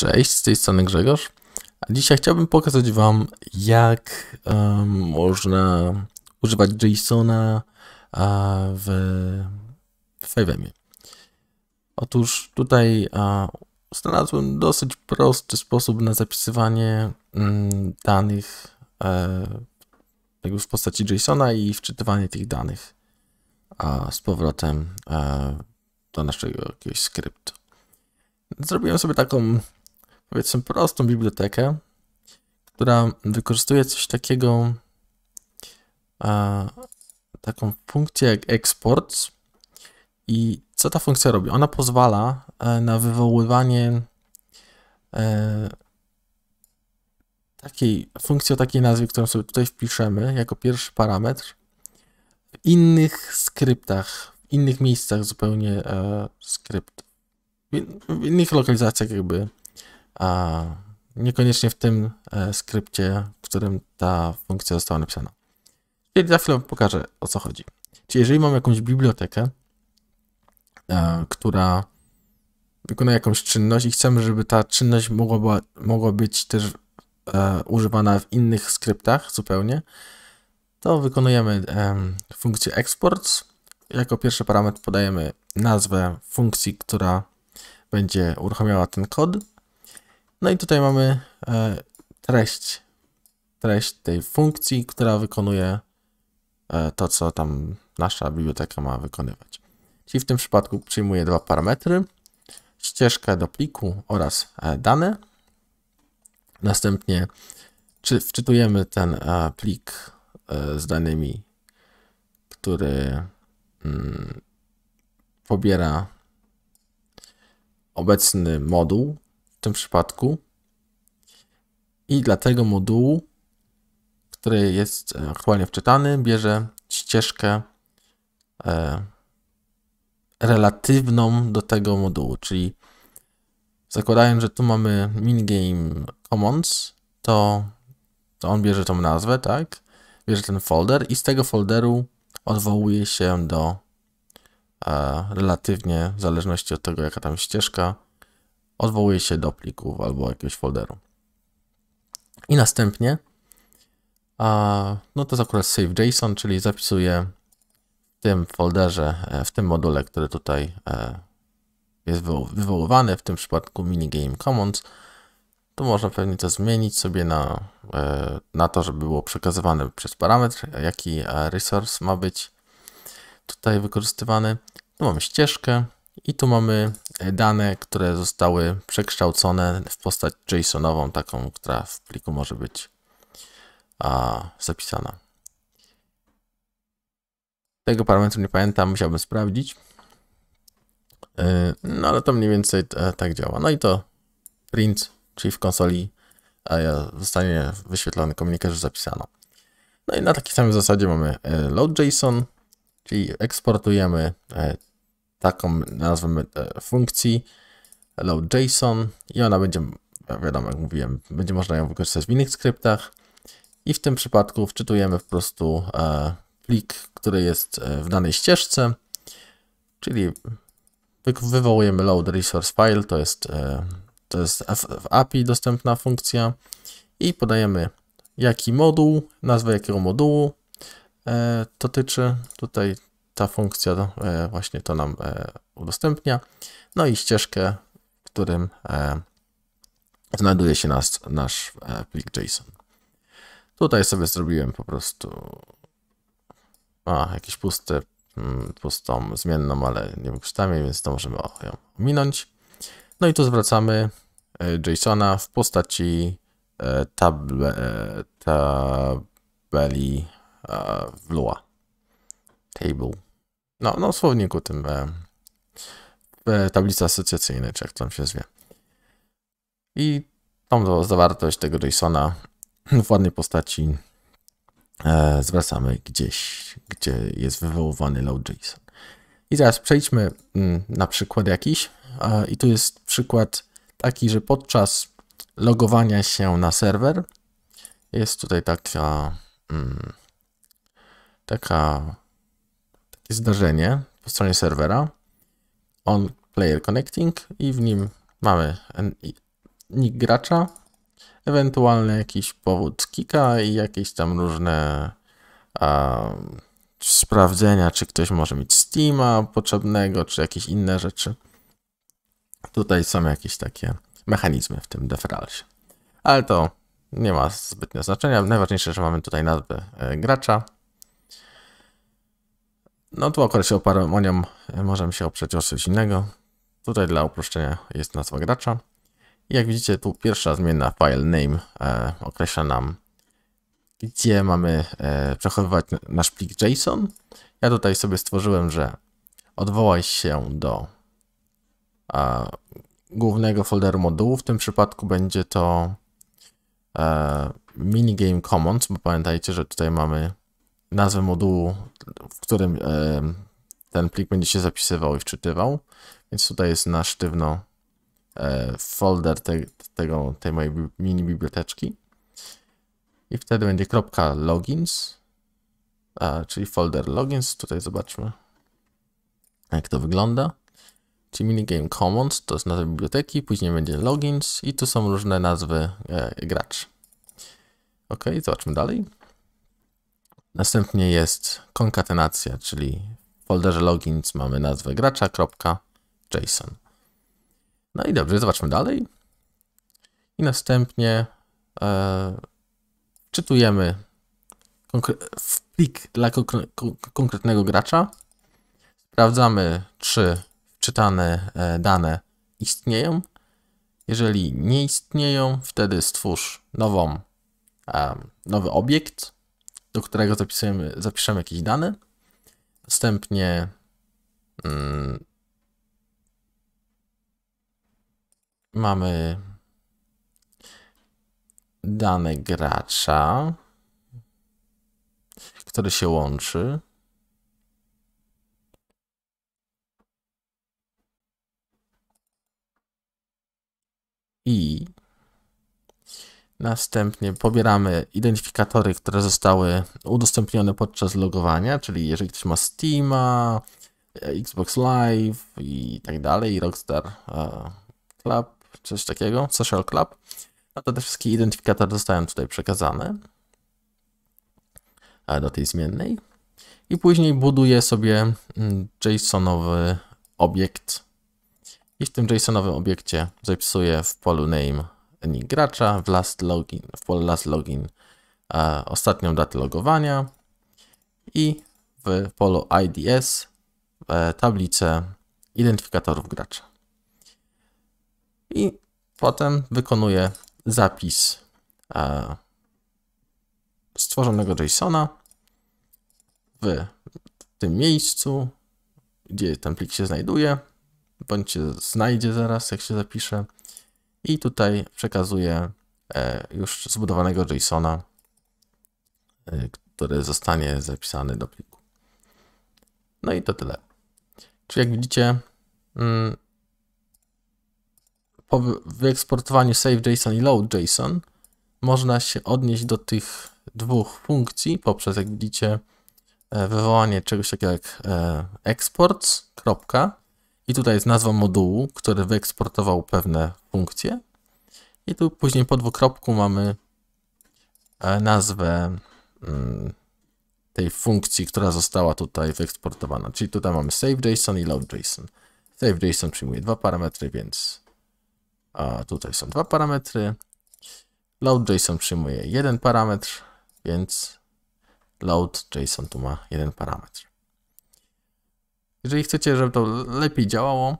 Cześć, z tej strony Grzegorz. A dzisiaj chciałbym pokazać Wam, jak um, można używać JSON-a w, w FiveMie. Otóż tutaj a, znalazłem dosyć prosty sposób na zapisywanie mm, danych e, jakby w postaci JSON-a i wczytywanie tych danych a, z powrotem e, do naszego jakiegoś skryptu. Zrobiłem sobie taką powiedzmy prostą bibliotekę, która wykorzystuje coś takiego, a, taką funkcję jak export. I co ta funkcja robi? Ona pozwala e, na wywoływanie e, takiej funkcji o takiej nazwie, którą sobie tutaj wpiszemy jako pierwszy parametr, w innych skryptach, w innych miejscach zupełnie e, skrypt, w, in, w innych lokalizacjach jakby a niekoniecznie w tym e, skrypcie, w którym ta funkcja została napisana. Czyli za chwilę pokażę o co chodzi. Czyli jeżeli mam jakąś bibliotekę, e, która wykona jakąś czynność i chcemy, żeby ta czynność mogła, mogła być też e, używana w innych skryptach zupełnie, to wykonujemy funkcję export. Jako pierwszy parametr podajemy nazwę funkcji, która będzie uruchamiała ten kod no i tutaj mamy e, treść, treść tej funkcji, która wykonuje e, to, co tam nasza biblioteka ma wykonywać. Czyli w tym przypadku przyjmuje dwa parametry, ścieżkę do pliku oraz e, dane. Następnie czy wczytujemy ten plik z danymi, który mm, pobiera obecny moduł w tym przypadku. I dla tego modułu, który jest e, aktualnie wczytany, bierze ścieżkę e, relatywną do tego modułu, czyli zakładając, że tu mamy minigame commons, to, to on bierze tą nazwę, tak? Bierze ten folder i z tego folderu odwołuje się do e, relatywnie, w zależności od tego, jaka tam ścieżka odwołuje się do plików albo jakiegoś folderu. I następnie, a, no to jest akurat save.json, czyli zapisuję w tym folderze, e, w tym module, który tutaj e, jest wywoływany, w tym przypadku minigame commons, tu można pewnie to zmienić sobie na, e, na to, żeby było przekazywane przez parametr, jaki resource ma być tutaj wykorzystywany. Tu mamy ścieżkę, i tu mamy e, dane, które zostały przekształcone w postać JSONową, taką, która w pliku może być a, zapisana. Tego parametru nie pamiętam, musiałbym sprawdzić. E, no ale to mniej więcej e, tak działa. No i to print, czyli w konsoli zostanie wyświetlony komunikat, że zapisano. No i na takiej samej zasadzie mamy load JSON, czyli eksportujemy taką nazwę funkcji load.json i ona będzie, wiadomo jak mówiłem, będzie można ją wykorzystać w innych skryptach i w tym przypadku wczytujemy po prostu e, plik, który jest e, w danej ścieżce, czyli wywołujemy load resource file, to jest, e, to jest w API dostępna funkcja i podajemy jaki moduł, nazwę jakiego modułu dotyczy. Tutaj ta funkcja no, e, właśnie to nam e, udostępnia. No i ścieżkę, w którym e, znajduje się nas, nasz plik JSON. Tutaj sobie zrobiłem po prostu a, jakieś puste, mm, pustą zmienną, ale nie wykorzystamy, więc to możemy ją ominąć. No i tu zwracamy JSONa w postaci tabeli tabeli Lua table. No, no w słowniku tym, e, w e, tablicy asocjacyjnej, czy jak tam się zwie. I tą zawartość tego JSONa w ładnej postaci e, zwracamy gdzieś, gdzie jest wywoływany load.json. I teraz przejdźmy mm, na przykład jakiś. I tu jest przykład taki, że podczas logowania się na serwer jest tutaj taka, mm, taka zdarzenie po stronie serwera on player connecting i w nim mamy nick gracza, ewentualny jakiś powód kika i jakieś tam różne um, sprawdzenia, czy ktoś może mieć Steama potrzebnego, czy jakieś inne rzeczy. Tutaj są jakieś takie mechanizmy w tym defralsie. Ale to nie ma zbytnio znaczenia. Najważniejsze, że mamy tutaj nazwę e, gracza, no tu akurat się o paromonią możemy się oprzeć o coś innego. Tutaj dla uproszczenia jest nazwa gracza. I jak widzicie tu pierwsza zmienna file name e, określa nam gdzie mamy e, przechowywać nasz plik JSON. Ja tutaj sobie stworzyłem, że odwołaj się do a, głównego folderu modułu. W tym przypadku będzie to e, minigame commons, bo pamiętajcie, że tutaj mamy nazwę modułu, w którym e, ten plik będzie się zapisywał i wczytywał. Więc tutaj jest na sztywno e, folder te, tego, tej mojej mini biblioteczki. I wtedy będzie kropka logins, a, czyli folder logins. Tutaj zobaczmy, jak to wygląda. Czyli minigame commons to jest nazwa biblioteki, później będzie logins i tu są różne nazwy e, graczy. Ok, zobaczmy dalej. Następnie jest konkatenacja, czyli w folderze logins mamy nazwę gracza.json. No i dobrze, zobaczmy dalej. I następnie e, czytujemy w plik dla konkretnego gracza. Sprawdzamy, czy wczytane e, dane istnieją. Jeżeli nie istnieją, wtedy stwórz nową, e, nowy obiekt, do którego zapisujemy, zapiszemy jakieś dane. Następnie mm, mamy dane gracza, który się łączy. I Następnie pobieramy identyfikatory, które zostały udostępnione podczas logowania, czyli jeżeli ktoś ma Steama, Xbox Live i tak dalej, Rockstar e, Club, coś takiego, Social Club, no to te wszystkie identyfikatory zostają tutaj przekazane e, do tej zmiennej. I później buduję sobie mm, JSONowy obiekt i w tym JSONowym obiekcie zapisuję w polu name dni gracza, w last login, w last login e, ostatnią datę logowania i w polu IDS w e, tablicę identyfikatorów gracza. I potem wykonuję zapis e, stworzonego JSONa w tym miejscu, gdzie ten plik się znajduje, bądź się znajdzie zaraz, jak się zapisze i tutaj przekazuję e, już zbudowanego JSON-a, e, który zostanie zapisany do pliku. No i to tyle. Czy jak widzicie, mm, po wyeksportowaniu save.json i load.json można się odnieść do tych dwóch funkcji poprzez, jak widzicie, e, wywołanie czegoś takiego jak exports, kropka, i tutaj jest nazwa modułu, który wyeksportował pewne funkcje. I tu później po dwukropku mamy e, nazwę mm, tej funkcji, która została tutaj wyeksportowana. Czyli tutaj mamy save.json i load.json. Save.json przyjmuje dwa parametry, więc a tutaj są dwa parametry. Load.json przyjmuje jeden parametr, więc load.json tu ma jeden parametr. Jeżeli chcecie, żeby to lepiej działało,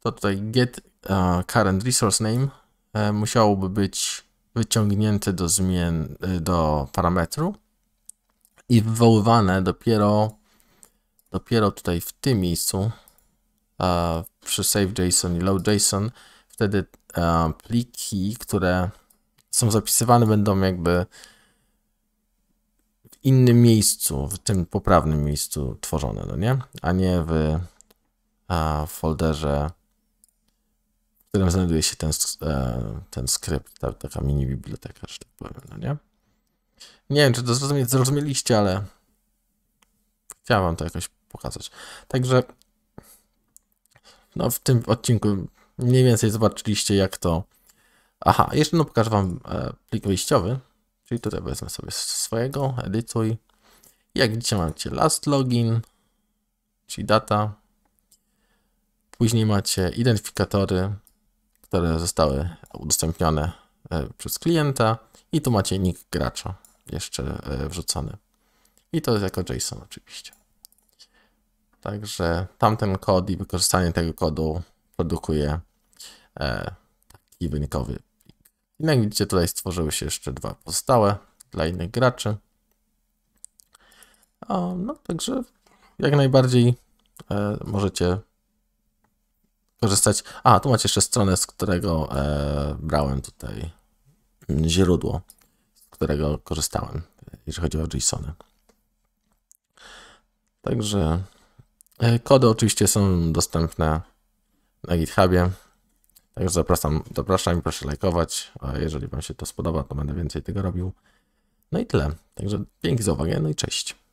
to tutaj get uh, current resource name e, musiałoby być wyciągnięte do zmien, e, do parametru i wywoływane dopiero, dopiero tutaj w tym miejscu e, przy save.json i load.json wtedy pliki, które są zapisywane będą jakby innym miejscu, w tym poprawnym miejscu tworzone, no nie? A nie w, a, w folderze, w którym znajduje się ten, e, ten skrypt, ta, taka mini biblioteka, że tak powiem, no nie? Nie wiem, czy to zrozumieliście, ale chciałem wam to jakoś pokazać. Także no, w tym odcinku mniej więcej zobaczyliście, jak to... Aha, jeszcze no pokażę wam e, plik wyjściowy. Czyli tutaj wezmę sobie swojego, edytuj. Jak widzicie macie last login, czyli data. Później macie identyfikatory, które zostały udostępnione e, przez klienta i tu macie nick gracza jeszcze e, wrzucony. I to jest jako JSON oczywiście. Także tamten kod i wykorzystanie tego kodu produkuje e, taki wynikowy i na gdzie tutaj stworzyły się jeszcze dwa pozostałe dla innych graczy. O, no także jak najbardziej e, możecie korzystać. A, tu macie jeszcze stronę, z którego e, brałem tutaj źródło, z którego korzystałem, jeżeli chodzi o JSONy. Także e, kody oczywiście są dostępne na GitHubie. Także zapraszam, zapraszam i proszę lajkować. A jeżeli Wam się to spodoba, to będę więcej tego robił. No i tyle. Także dzięki za uwagę, no i cześć.